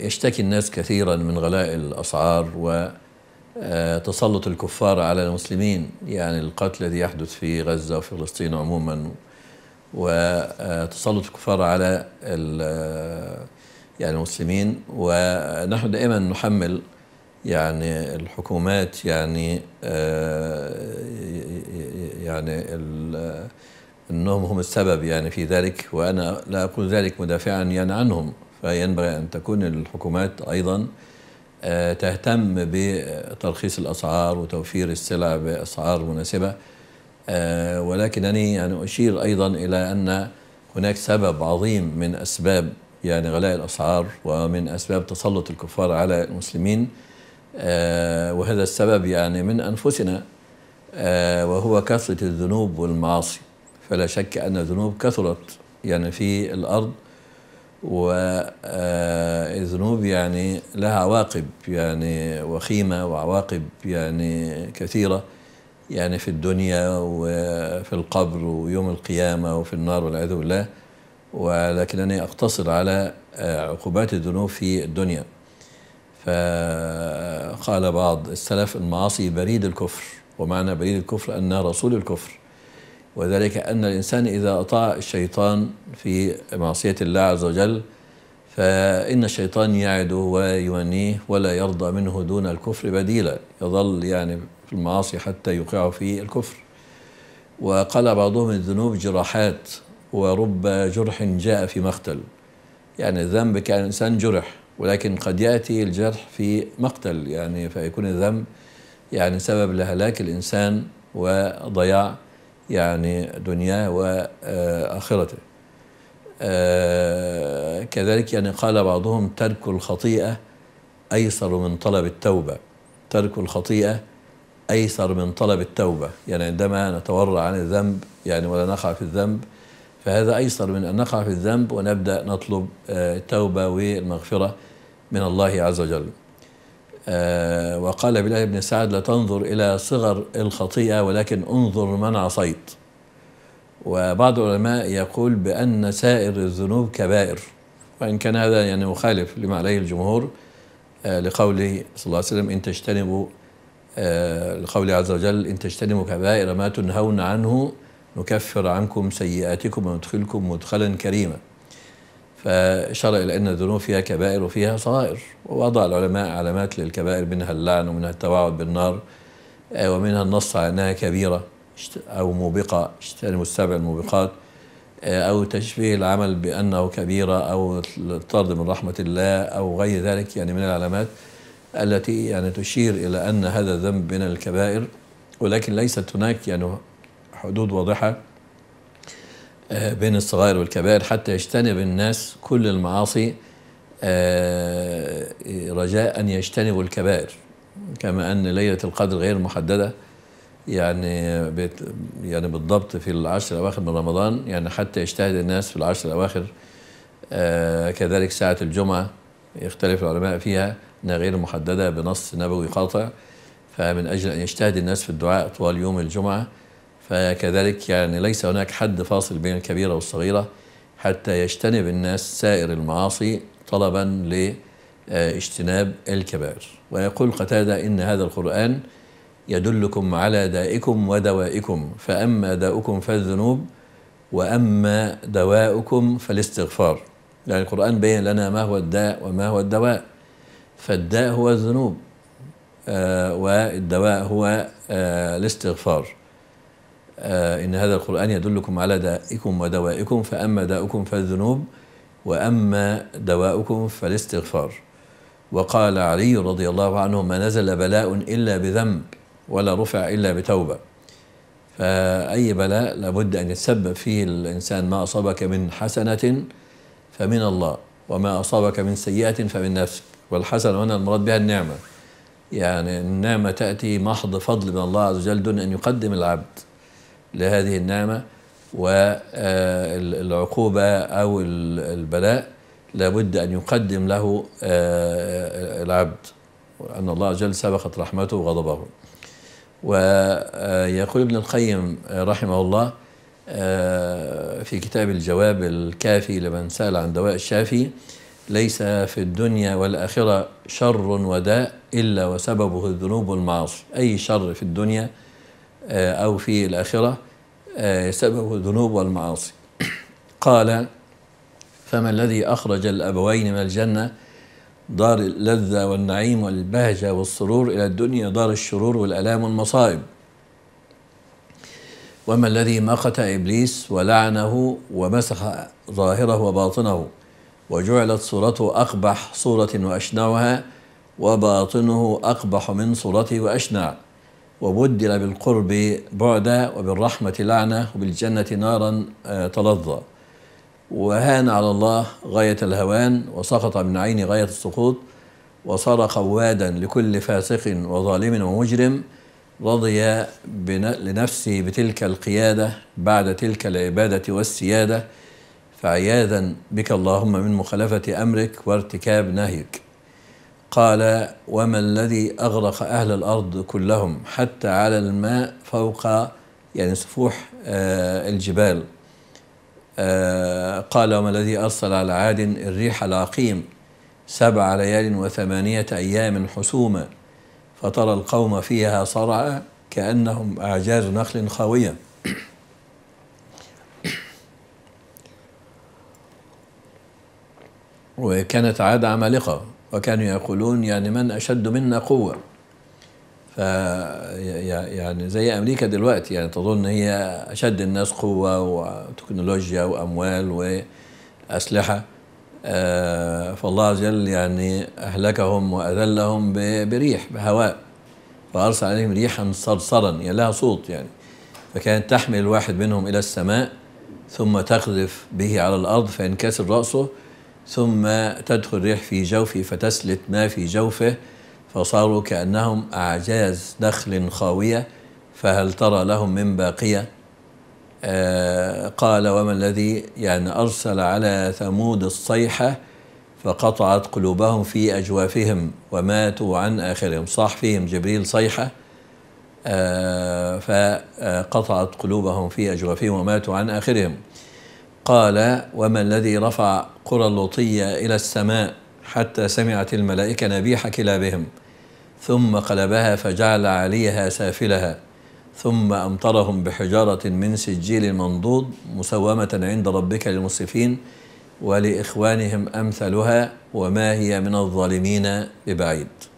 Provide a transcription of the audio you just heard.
يشتكي الناس كثيرا من غلاء الأسعار وتسلط آه، الكفار على المسلمين يعني القتل الذي يحدث في غزة وفي فلسطين عموما وتسلط آه، الكفار على آه، يعني المسلمين ونحن دائما نحمل يعني الحكومات يعني يعني انهم هم السبب يعني في ذلك وانا لا اقول ذلك مدافعا يعني عنهم فينبغي أن تكون الحكومات أيضا آه، تهتم بترخيص الأسعار وتوفير السلع بأسعار مناسبة آه، ولكنني يعني أشير أيضا إلى أن هناك سبب عظيم من أسباب يعني غلاء الأسعار ومن أسباب تسلط الكفار على المسلمين آه، وهذا السبب يعني من أنفسنا وهو كثرة الذنوب والمعاصي فلا شك أن الذنوب كثرت يعني في الأرض والذنوب آه، يعني لها عواقب يعني وخيمة وعواقب يعني كثيرة يعني في الدنيا وفي القبر ويوم القيامة وفي النار والعياذ بالله ولكنني أقتصر على آه، عقوبات الذنوب في الدنيا فقال بعض السلف المعاصي بريد الكفر ومعنى بريد الكفر أن رسول الكفر وذلك أن الإنسان إذا أطاع الشيطان في معصية الله عز وجل فإن الشيطان يعده ويمنيه ولا يرضى منه دون الكفر بديلا يظل يعني في المعاصي حتى يوقعه في الكفر وقال بعضهم الذنوب جراحات ورب جرح جاء في مقتل يعني الذنب كان الإنسان جرح ولكن قد يأتي الجرح في مقتل يعني فيكون الذنب يعني سبب لهلاك الإنسان وضياع يعني دنياه وآخرته آه، كذلك يعني قال بعضهم ترك الخطيئة أيسر من طلب التوبة ترك الخطيئة أيسر من طلب التوبة يعني عندما نتورع عن الذنب يعني ولا نقع في الذنب فهذا أيسر من أن نقع في الذنب ونبدأ نطلب آه، التوبة والمغفرة من الله عز وجل آه، وقال بلال بن سعد لا تنظر إلى صغر الخطيئة ولكن انظر من عصيت وبعض العلماء يقول بأن سائر الذنوب كبائر وإن كان هذا يعني مخالف لما عليه الجمهور آه، لقوله صلى الله عليه وسلم إن تجتنبوا آه، لقوله عز وجل إن تجتنبوا كبائر ما تنهون عنه نكفر عنكم سيئاتكم وندخلكم مدخلا كريما فإشار إلى أن الذنوب فيها كبائر وفيها صغائر ووضع العلماء علامات للكبائر منها اللعن ومنها التوعد بالنار آه، ومنها النص على أنها كبيرة أو موبقة اجتنبوا يعني السبع الموبقات آه، أو تشبيه العمل بأنه كبيرة أو الطرد من رحمة الله أو غير ذلك يعني من العلامات التي يعني تشير إلى أن هذا الذنب من الكبائر ولكن ليست هناك يعني حدود واضحة آه، بين الصغائر والكبائر حتى يجتنب الناس كل المعاصي آه، رجاء أن يجتنبوا الكبائر كما أن ليلة القدر غير محددة يعني بيت يعني بالضبط في العشر الأواخر من رمضان يعني حتى يجتهد الناس في العشر الأواخر آه، كذلك ساعة الجمعة يختلف العلماء فيها أنها غير محددة بنص نبوي قاطع فمن أجل أن يجتهد الناس في الدعاء طوال يوم الجمعة فكذلك يعني ليس هناك حد فاصل بين الكبيرة والصغيرة حتى يجتنب الناس سائر المعاصي طلبا لاجتناب الكبائر ويقول قتادة إن هذا القرآن يدلكم على دائكم ودوائكم فأما داؤكم فالذنوب وأما دواؤكم فالاستغفار يعني القرآن بين لنا ما هو الداء وما هو الدواء فالداء هو الذنوب آه والدواء هو آه الاستغفار آه، إن هذا القرآن يدلكم على دائكم ودوائكم فأما دائكم فالذنوب وأما دواؤكم فالاستغفار وقال علي رضي الله عنه ما نزل بلاء إلا بذنب ولا رفع إلا بتوبة فأي بلاء لابد أن يتسبب فيه الإنسان ما أصابك من حسنة فمن الله وما أصابك من سيئة فمن نفسك والحسنة هنا المراد بها النعمة يعني النعمة تأتي محض فضل من الله عز وجل دون أن يقدم العبد لهذه النعمة والعقوبة أو البلاء لابد أن يقدم له آه، العبد أن الله جل سبقت رحمته وغضبه ويقول ابن القيم رحمه الله آه، في كتاب الجواب الكافي لمن سأل عن دواء الشافي ليس في الدنيا والآخرة شر وداء إلا وسببه الذنوب والمعاصي أي شر في الدنيا آه، أو في الآخرة آه، سبب الذنوب والمعاصي قال فما الذي أخرج الأبوين من الجنة دار اللذة والنعيم والبهجة والسرور إلى الدنيا دار الشرور والألام والمصائب وما الذي مقت إبليس ولعنه ومسخ ظاهره وباطنه وجعلت صورته أقبح صورة وأشنعها وباطنه أقبح من صورته وأشنع وبدل بالقرب بعدا وبالرحمة لعنة وبالجنة نارا آه، تلظى وهان على الله غاية الهوان وسقط من عين غاية السقوط وصار قوادا لكل فاسق وظالم ومجرم رضي لنفسه بتلك القيادة بعد تلك العبادة والسيادة فعياذا بك اللهم من مخالفة أمرك وارتكاب نهيك قال وما الذي أغرق أهل الأرض كلهم حتى على الماء فوق يعني سفوح آه، الجبال آه، قال وما الذي أرسل على عاد الريح العقيم سبع ليال وثمانية أيام حسوما فترى القوم فيها صرعى كأنهم أعجاز نخل خاوية وكانت عاد عمالقة وكانوا يقولون يعني من أشد منا قوة ف يعني زي أمريكا دلوقتي يعني تظن هي أشد الناس قوة وتكنولوجيا وأموال وأسلحة آه، فالله عز وجل يعني أهلكهم وأذلهم بريح بهواء فأرسل عليهم ريحا صرصرا يعني لها صوت يعني فكانت تحمل الواحد منهم إلى السماء ثم تقذف به على الأرض فينكسر رأسه ثم تدخل الريح في جوفه فتسلت ما في جوفه فصاروا كأنهم أعجاز نخل خاوية فهل ترى لهم من باقية آه قال وما الذي يعني أرسل على ثمود الصيحة فقطعت قلوبهم في أجوافهم وماتوا عن آخرهم صاح فيهم جبريل صيحة آه فقطعت قلوبهم في أجوافهم وماتوا عن آخرهم قال وما الذي رفع قرى اللوطية إلى السماء حتى سمعت الملائكة نبيح كلابهم ثم قلبها فجعل عليها سافلها ثم أمطرهم بحجارة من سجيل منضود مسومة عند ربك للمسرفين ولإخوانهم أمثلها وما هي من الظالمين ببعيد